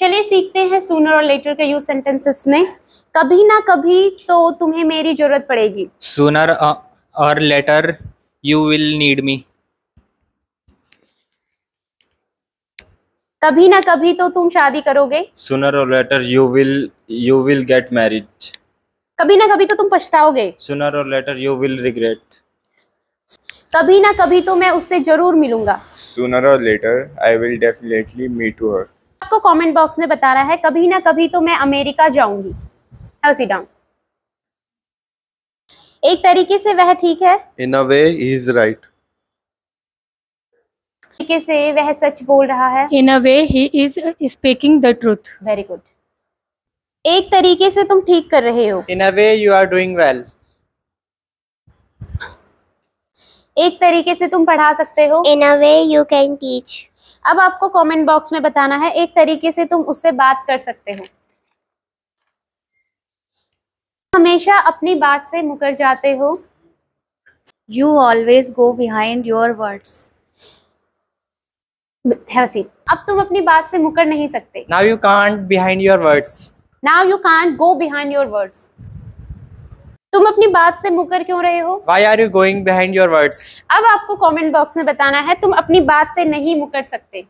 चलिए सीखते हैं सूनर और लेटर के यूज सेंटेंसेस में कभी ना कभी तो तुम्हें मेरी जरूरत पड़ेगी सूनर और later you will need me कभी ना कभी तो तुम शादी करोगे सुनर और later you will you will get married कभी ना कभी तो तुम पछताओगे सुनर और लेटर यू विल रिग्रेट कभी ना कभी तो मैं उससे जरूर मिलूंगा सुनर और later I will definitely meet to her आपको कमेंट बॉक्स में बताना है कभी ना कभी तो मैं अमेरिका जाऊंगी डाउन एक तरीके से वह ठीक है in a way is right तरीके से वह सच बोल रहा है in a way he is speaking the truth very good एक तरीके से तुम ठीक कर रहे हो in a way you are doing well एक तरीके से तुम पढ़ा सकते हो in a way you can teach अब आपको कमेंट बॉक्स में बताना है एक तरीके से तुम उससे बात कर सकते हो हमेशा अपनी बात से मुकर जाते हो you always go behind your words अब तुम अपनी बात से मुकर नहीं सकते now you can't behind your words now you can't go behind your words तुम अपनी बात से मुकर क्यों रहे हो why are you going behind your words अब आपको कमेंट बॉक्स में बताना है तुम अपनी बात से नहीं मुकर सकते